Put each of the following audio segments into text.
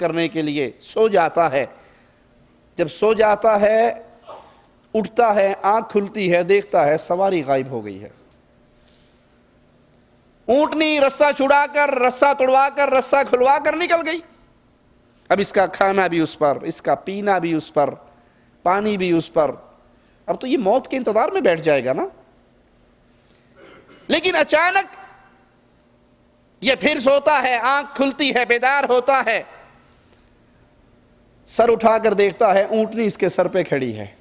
करने के लिए सो जाता है जब सो जाता है उठता है आंख खुलती है देखता है सवारी गायब हो गई है ऊंटनी रस्सा छुड़ाकर रस्सा तोड़वाकर रस्सा खुलवाकर निकल गई अब इसका खाना भी उस पर इसका पीना भी उस पर पानी भी उस पर अब तो ये मौत के इंतजार में बैठ जाएगा ना लेकिन अचानक ये फिर सोता है आंख खुलती है बेदार होता है सर उठाकर देखता है ऊँटनी इसके सर पे खड़ी है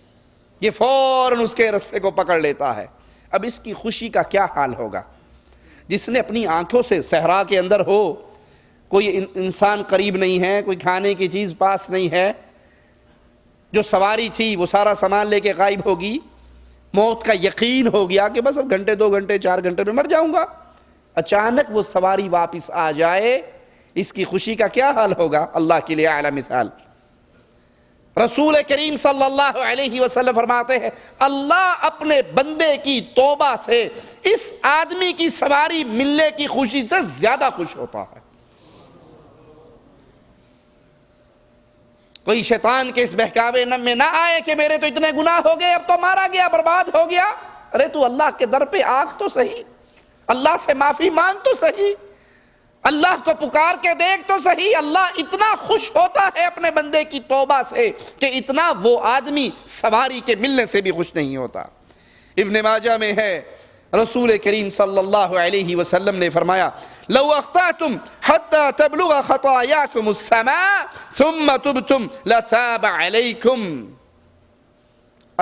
ये फौरन उसके रस्से को पकड़ लेता है अब इसकी खुशी का क्या हाल होगा जिसने अपनी आंखों से सहरा के अंदर हो कोई इंसान करीब नहीं है कोई खाने की चीज़ पास नहीं है जो सवारी थी वो सारा सामान लेके गायब होगी मौत का यकीन हो गया कि बस अब घंटे दो घंटे चार घंटे में मर जाऊंगा अचानक वो सवारी वापस आ जाए इसकी खुशी का क्या हाल होगा अल्लाह के लिए आला मिसाल रसूल करीम सल्लल्लाहु अलैहि वसल्लम फरमाते हैं अल्लाह अपने बंदे की तोबा से इस आदमी की सवारी मिलने की खुशी से ज्यादा खुश होता है कोई शैतान के इस बहकावे में ना आए कि मेरे तो इतने गुनाह हो गए अब तो मारा गया बर्बाद हो गया अरे तू अल्लाह के दर पे आग तो सही अल्लाह से माफी मांग तो सही अल्लाह को पुकार के देख तो सही अल्लाह इतना खुश होता है अपने बंदे की तोबा से कि इतना वो आदमी सवारी के मिलने से भी खुश नहीं होता इब्ने माजा में है रसूल करीम सल्लल्लाहु अलैहि वसल्लम ने फरमाया तुम हत्ता तबलुग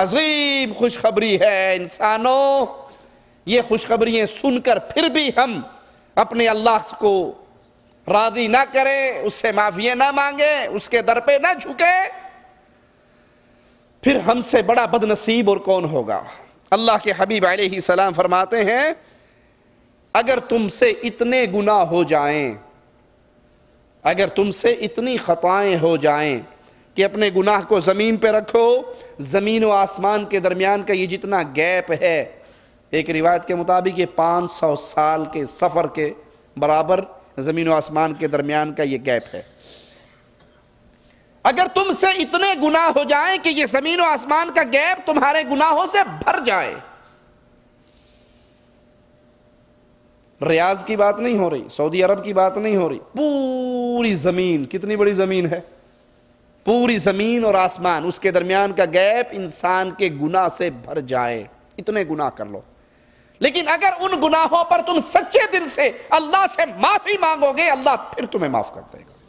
अजीब खुशखबरी है इंसानों ये खुशखबरी सुनकर फिर भी हम अपने अल्लाह को राजी ना करे उससे माफिया ना मांगे उसके दर पे ना झुके फिर हमसे बड़ा बदनसीब और कौन होगा अल्लाह के हबीब ही सलाम फरमाते हैं अगर तुमसे इतने गुना हो जाएं अगर तुमसे इतनी खताएं हो जाएं कि अपने गुनाह को ज़मीन पे रखो ज़मीन व आसमान के दरमियान का ये जितना गैप है एक रिवायत के मुताबिक ये 500 साल के सफ़र के बराबर ज़मीन व आसमान के दरमियान का ये गैप है अगर तुमसे इतने गुनाह हो जाए कि ये ज़मीन व आसमान का गैप तुम्हारे गुनाहों से भर जाए रियाज की बात नहीं हो रही सऊदी अरब की बात नहीं हो रही पूरी ज़मीन कितनी बड़ी ज़मीन है पूरी ज़मीन और आसमान उसके दरमियान का गैप इंसान के गुनाह से भर जाए इतने गुनाह कर लो लेकिन अगर उन गुनाहों पर तुम सच्चे दिल से अल्लाह से माफी मांगोगे अल्लाह फिर तुम्हें माफ कर देगा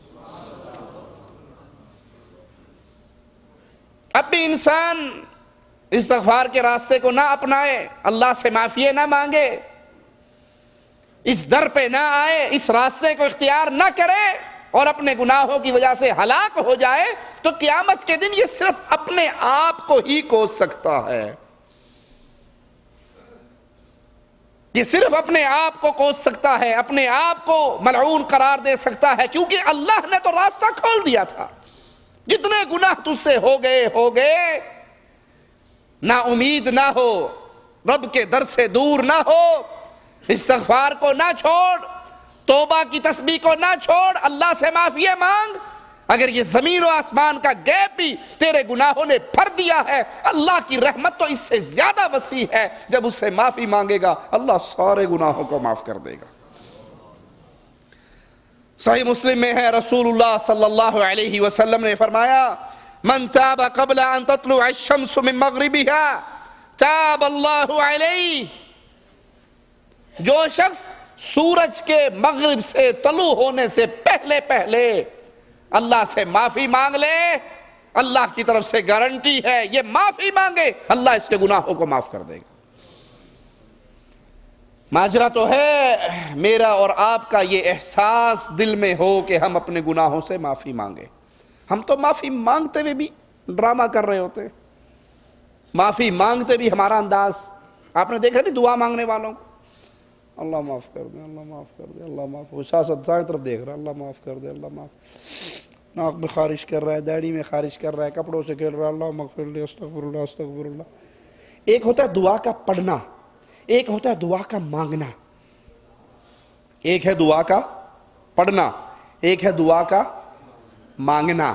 अब भी इंसान इस इस्तफार के रास्ते को ना अपनाए अल्लाह से माफिए ना मांगे इस दर पे ना आए इस रास्ते को इख्तियार ना करे और अपने गुनाहों की वजह से हलाक हो जाए तो क्यामत के दिन ये सिर्फ अपने आप को ही कोस सकता है ये सिर्फ अपने आप को कोस सकता है अपने आप को मलून करार दे सकता है क्योंकि अल्लाह ने तो रास्ता खोल दिया था जितने गुनाह तुझसे हो गए हो गए ना उम्मीद ना हो रब के दर से दूर ना हो इस को ना छोड़ तोबा की तस्बी को ना छोड़ अल्लाह से माफिया मांग अगर ये जमीन और आसमान का गैप भी तेरे गुनाहों ने भर दिया है अल्लाह की रहमत तो इससे ज्यादा वसी है जब उससे माफी मांगेगा अल्लाह सारे गुनाहों को माफ कर देगा सही मुस्लिम में है रसूलुल्लाह सल्लल्लाहु अलैहि वसल्लम ने फरमाया मन ताबा कबला अन मिन मगरिबिहा ताब अल्लाह अलैहि जो शख्स सूरज के मगरिब से तलु होने से पहले पहले अल्लाह से माफी मांग ले अल्लाह की तरफ से गारंटी है ये माफी मांगे अल्लाह इसके गुनाहों को माफ कर देगा माजरा तो है मेरा और आपका ये एहसास दिल में हो कि हम अपने गुनाहों से माफ़ी मांगे हम तो माफ़ी मांगते हुए भी ड्रामा कर रहे होते माफ़ी मांगते भी हमारा अंदाज आपने देखा नहीं दुआ मांगने वालों को अल्लाह माफ़ कर दे अल्लाह माफ़ कर दे अल्लाह माफ़ तरफ देख रहा अल्लाह माफ़ कर दे अल्लाह माफ़ नाक में खारिश कर रहा है दाढ़ी में खारिश कर रहा है कपड़ों से खेल रहा है अल्लाह एक होता है दुआ का पढ़ना एक होता है दुआ का मांगना एक है दुआ का पढ़ना एक है दुआ का मांगना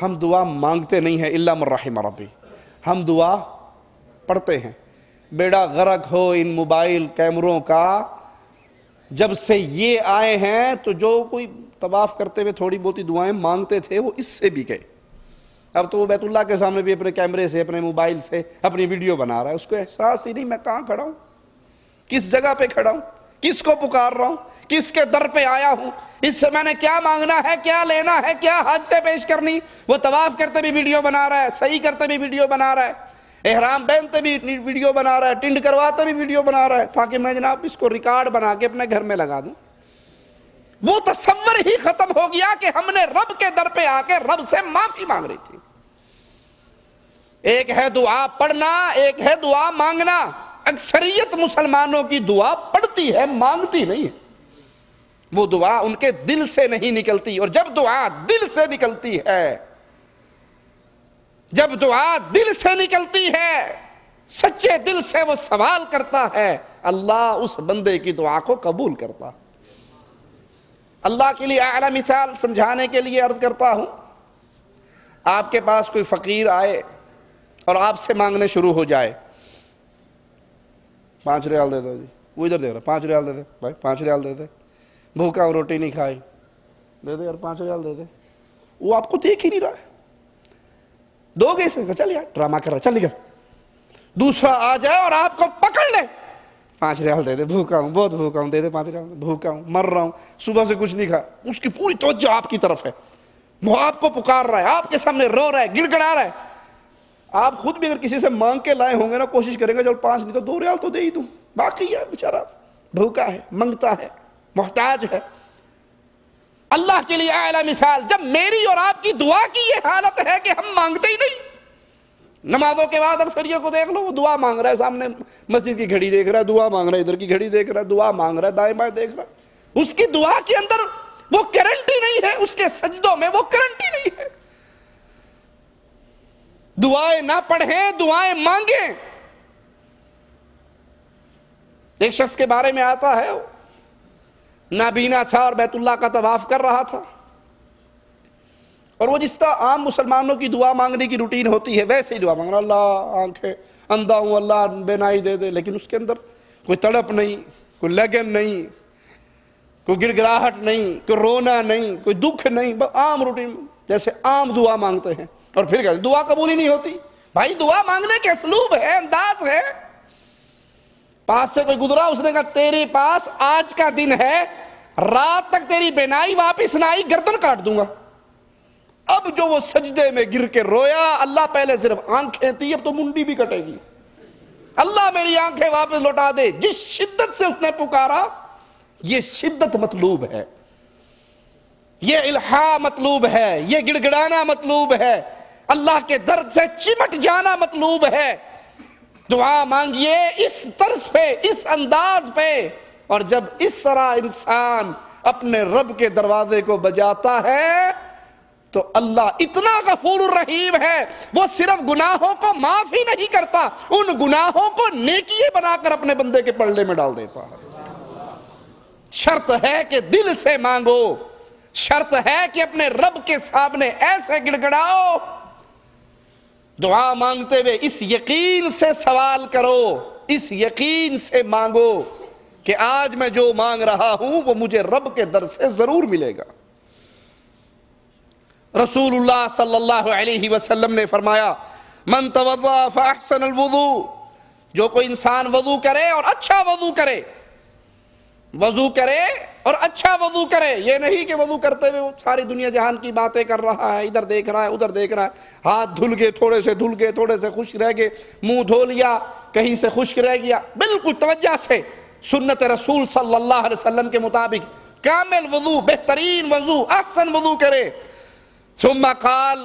हम दुआ मांगते नहीं हैं इल्ला मर्रहिम रबी हम दुआ पढ़ते हैं बेड़ा गरक हो इन मोबाइल कैमरों का जब से ये आए हैं तो जो कोई तवाफ करते हुए थोड़ी बहुत दुआएं मांगते थे वो इससे भी गए अब तो वो बैतुल्ला के सामने भी अपने कैमरे से अपने मोबाइल से अपनी वीडियो बना रहा है उसको एहसास ही नहीं मैं कहाँ खड़ा हूँ किस जगह पे खड़ा हूँ किसको पुकार रहा हूँ किसके दर पे आया हूँ इससे मैंने क्या मांगना है क्या लेना है क्या हाजतें पेश करनी वो तवाफ करते भी वीडियो बना रहा है सही करते भी वीडियो बना रहा है एहराम पहनते तो भी वीडियो बना रहा है टिंड करवाते तो भी वीडियो बना रहा है ताकि मैं जनाब इसको रिकॉर्ड बना के अपने घर में लगा दूं वो तस्वर ही खत्म हो गया कि हमने रब के दर पे आके रब से माफी मांग रही थी एक है दुआ पढ़ना एक है दुआ मांगना अक्सरियत मुसलमानों की दुआ पढ़ती है मांगती नहीं है वो दुआ उनके दिल से नहीं निकलती और जब दुआ दिल से निकलती है जब दुआ दिल से निकलती है सच्चे दिल से वो सवाल करता है अल्लाह उस बंदे की दुआ को कबूल करता है अल्लाह के लिए आला मिसाल समझाने के लिए अर्ज करता हूं आपके पास कोई फ़कीर आए और आपसे मांगने शुरू हो जाए पांच रियाल दे दो जी वो इधर दे रहा पांच रियाल दे दे भाई पांच रियाल दे दे भूखा रोटी नहीं खाई दे दे यार पांच रियाल दे दे वो आपको देख ही नहीं रहा है दोगे इसने चल यार ड्रामा कर रहा चल निकल दूसरा आ जाए और आपको पकड़ ले पांच रियाल दे दे भूखा हूं बहुत भूखा हूं दे दे पांच रियाल भूखा हूं मर रहा हूं सुबह से कुछ नहीं खा उसकी पूरी तवज्जो आपकी तरफ है वो आपको पुकार रहा है आपके सामने रो रहा है गिड़गड़ा रहा है आप खुद भी अगर किसी से मांग के लाए होंगे ना कोशिश करेंगे चलो पांच नहीं तो दो रियाल तो दे ही दू बाकी यार बेचारा भूखा है मंगता है मोहताज है अल्लाह के लिए आला मिसाल जब मेरी और आपकी दुआ की ये हालत है कि हम मांगते ही नहीं नमाजों के बाद अक्सरियों को देख लो वो दुआ मांग रहा है सामने मस्जिद की घड़ी देख रहा है दुआ मांग रहा है इधर की घड़ी देख रहा है दुआ मांग रहा है दाएं बाएं देख रहा है उसकी दुआ के अंदर वो करंटी नहीं है उसके सजदों में वो करंटी नहीं है दुआएं ना पढ़े दुआएं मांगे एक शख्स के बारे में आता है नाबीना था और बैतुल्ला का तवाफ कर रहा था और वो जिस तरह आम मुसलमानों की दुआ मांगने की रूटीन होती है वैसे ही दुआ मांग रहा अल्लाह आंखें अंधा हूँ अल्लाह बेनाई दे दे लेकिन उसके अंदर कोई तड़प नहीं कोई लगन नहीं कोई गिड़गिड़ाहट नहीं कोई रोना नहीं कोई दुख नहीं बस आम रूटीन जैसे आम दुआ मांगते हैं और फिर दुआ कबूल ही नहीं होती भाई दुआ मांगने के असलूब है अंदाज है पास से कोई गुजरा उसने कहा तेरे पास आज का दिन है रात तक तेरी बेनाई वापिस ना आई गर्दन काट दूंगा अब जो वो सजदे में गिर के रोया अल्लाह पहले सिर्फ आंखें थी अब तो मुंडी भी कटेगी अल्लाह मेरी आंखें वापस लौटा दे जिस शिद्दत से उसने पुकारा ये शिद्दत मतलूब है ये इल्हा मतलूब है ये गिड़गिड़ाना मतलूब है अल्लाह के दर्द से चिमट जाना मतलूब है दुआ मांगिए इस तर्स पे इस अंदाज पे और जब इस तरह इंसान अपने रब के दरवाजे को बजाता है तो अल्लाह इतना गफूर रहीम है वो सिर्फ गुनाहों को माफ ही नहीं करता उन गुनाहों को नेकिए बनाकर अपने बंदे के पल्ले में डाल देता है शर्त है कि दिल से मांगो शर्त है कि अपने रब के सामने ऐसे गिड़गड़ाओ दुआ मांगते हुए इस यकीन से सवाल करो इस यकीन से मांगो कि आज मैं जो मांग रहा हूं वो मुझे रब के दर से जरूर मिलेगा रसूलुल्लाह सल्लल्लाहु अलैहि वसल्लम ने फरमाया मन तवज़ा फहसन जो कोई इंसान वजू करे और अच्छा वजू करे वजू करे और अच्छा वजू करे ये नहीं कि वजू करते हुए सारी दुनिया जहान की बातें कर रहा है इधर देख रहा है उधर देख रहा है हाथ धुल गए थोड़े से धुल गए थोड़े से खुश रह गए मुंह धो लिया कहीं से खुश्क रह गया बिल्कुल तवज्जा से सुन्नत रसूल सल्लल्लाहु अलैहि वसल्लम के मुताबिक कामिल वजू बेहतरीन वजू अहसन वजू करे सुम्मा काल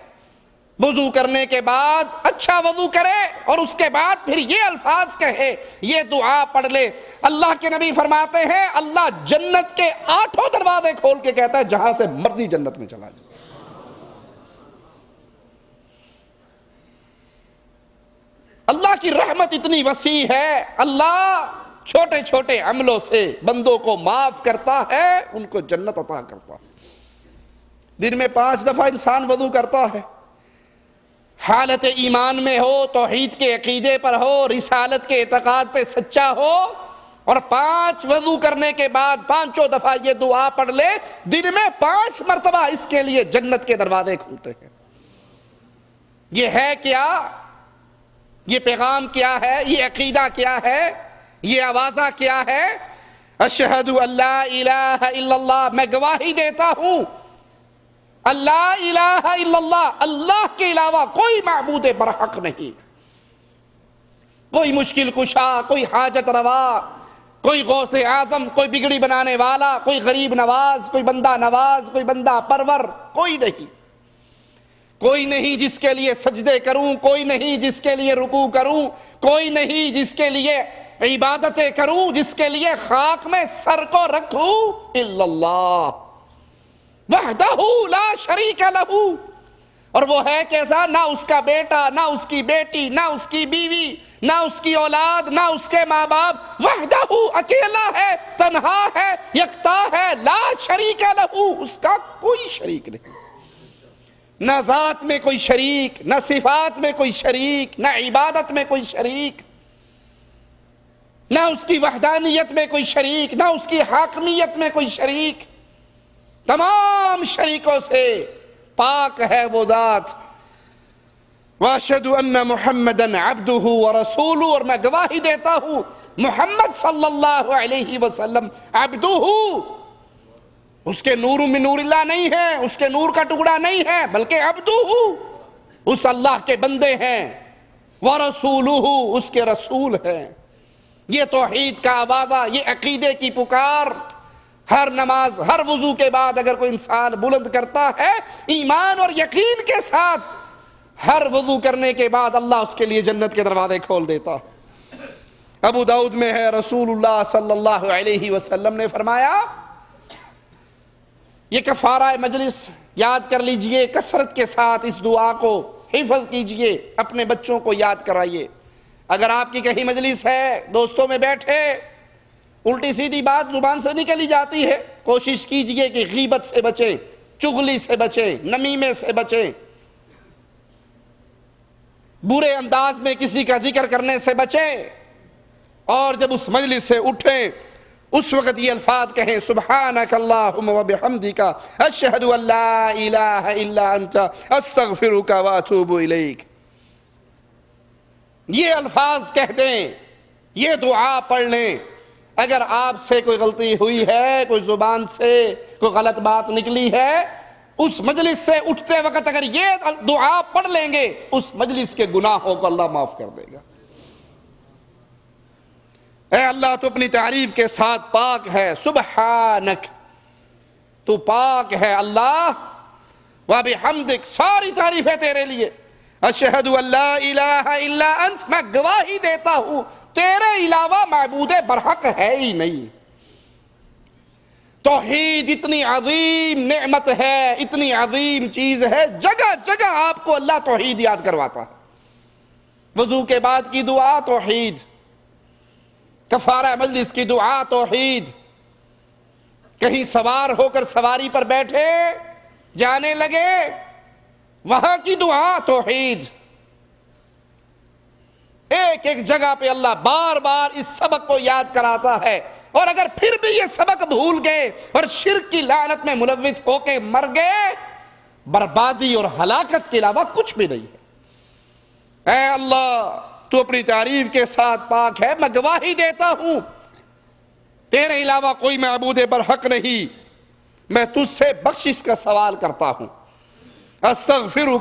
वजू करने के बाद अच्छा वजू करे और उसके बाद फिर ये अल्फाज कहे ये दुआ पढ़ ले अल्लाह के नबी फरमाते हैं अल्लाह जन्नत के आठों दरवाजे खोल के कहता है जहां से मर्जी जन्नत में चला जाए अल्लाह की रहमत इतनी वसी है अल्लाह छोटे छोटे अमलों से बंदों को माफ करता है उनको जन्नत अता करता है दिन में पांच दफा इंसान वजू करता है हालत ईमान में हो तोहहीद के अकीदे पर हो रिसालत के एतक़ाद पर सच्चा हो और पांच वजू करने के बाद पांचों दफा ये दुआ पढ़ ले दिन में पांच मरतबा इसके लिए जन्नत के दरवाजे खुलते हैं ये है क्या ये पैगाम क्या है ये अकीदा क्या है ये आवाजा क्या है अशहद अल्लाह मैं गवाही देता हूं अल्लाह इलाह इल्लल्लाह अल्लाह के अलावा कोई महबूद बरहक नहीं कोई मुश्किल कुशा कोई हाजत रवा कोई गौस आजम कोई बिगड़ी बनाने वाला कोई गरीब नवाज कोई बंदा नवाज कोई बंदा परवर कोई नहीं कोई नहीं जिसके लिए सजदे करूं कोई नहीं जिसके लिए रुकू करूं कोई नहीं जिसके लिए इबादतें करूं जिसके लिए खाक में सर को रखूं इल्लल्लाह वहदहू ला शरीक लहू और वो है कैसा ना उसका बेटा ना उसकी बेटी ना उसकी बीवी ना उसकी औलाद ना उसके माँ बाप वहदहू अकेला है तनहा है यकता है ला शरीक लहू उसका कोई शरीक नहीं न ज़ात में कोई शरीक न सिफात में कोई शरीक न इबादत में कोई शरीक ना उसकी वहदानियत में कोई शरीक ना उसकी हाकमियत में कोई शरीक तमाम शरीकों से पाक है वो दात वाशद मोहम्मदन अब्दू और रसूलू और मैं गवाही देता हूं मोहम्मद सल्लल्लाहु अलैहि वसल्लम अब्दू उसके नूर में नूरिल्ला नहीं है उसके नूर का टुकड़ा नहीं है बल्कि अब्दू उस अल्लाह के बंदे हैं व रसूल उसके रसूल हैं ये तोहहीद का आवादा ये अकीदे की पुकार हर नमाज हर वजू के बाद अगर कोई इंसान बुलंद करता है ईमान और यकीन के साथ हर वजू करने के बाद अल्लाह उसके लिए जन्नत के दरवाजे खोल देता अबू दाऊद में है रसूल सल्लल्लाहु अलैहि वसल्लम ने फरमाया ये कफारा मजलिस याद कर लीजिए कसरत के साथ इस दुआ को हिफज कीजिए अपने बच्चों को याद कराइए अगर आपकी कहीं मजलिस है दोस्तों में बैठे उल्टी सीधी बात जुबान से निकली जाती है कोशिश कीजिए कि गीबत से बचें चुगली से बचें नमीमे से बचें बुरे अंदाज में किसी का जिक्र करने से बचें और जब उस मजलिस से उठें उस वक़्त ये अल्फाज कहें सुबह नमदी का अशहद ये अल्फाज कह दें ये दुआ पढ़ लें अगर आपसे कोई गलती हुई है कोई जुबान से कोई गलत बात निकली है उस मजलिस से उठते वक्त अगर ये दुआ पढ़ लेंगे उस मजलिस के गुनाहों को अल्लाह माफ कर देगा ए अल्लाह तो अपनी तारीफ के साथ पाक है सुबह तू पाक है अल्लाह वह भी हमदिक सारी तारीफ है तेरे लिए अशहद अंत मैं गवाही देता हूं तेरे अलावा महबूद बरहक है ही नहीं तोहीद इतनी अजीम नेमत है इतनी अजीम चीज है जगह जगह आपको अल्लाह तोहीद याद करवाता है वजू के बाद की दुआ तोहीद कफारा मजलिस की दुआ तोहीद कहीं सवार होकर सवारी पर बैठे जाने लगे वहां की दुआ तोहीद एक एक जगह पे अल्लाह बार बार इस सबक को याद कराता है और अगर फिर भी ये सबक भूल गए और शिर की लानत में मुलविस होके मर गए बर्बादी और हलाकत के अलावा कुछ भी नहीं है ए अल्लाह तू अपनी तारीफ के साथ पाक है मैं गवाही देता हूं तेरे अलावा कोई मबूदे पर हक नहीं मैं तुझसे बख्शिश का सवाल करता हूं अस्तफिर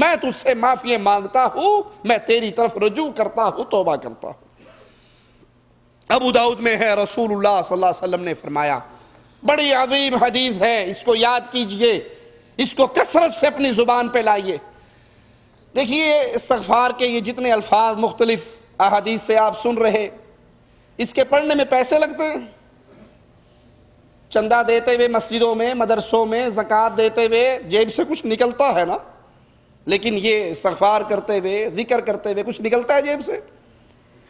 मैं तुझसे माफी मांगता हूं मैं तेरी तरफ रजू करता हूं तोबा करता हूं अबू दाऊद में है रसूलुल्लाह सल्लल्लाहु अलैहि वसल्लम ने फरमाया बड़ी अजीम हदीस है इसको याद कीजिए इसको कसरत से अपनी ज़ुबान पे लाइए देखिए इस्तफार के ये जितने अल्फाज मुख्तलिफ अहादीस से आप सुन रहे इसके पढ़ने में पैसे लगते हैं चंदा देते हुए मस्जिदों में मदरसों में ज़क़़त देते हुए जेब से कुछ निकलता है ना लेकिन ये सफार करते हुए ज़िक्र करते हुए कुछ निकलता है जेब से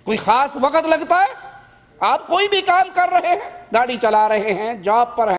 कोई ख़ास वक़्त लगता है आप कोई भी काम कर रहे हैं गाड़ी चला रहे हैं जॉब पर हैं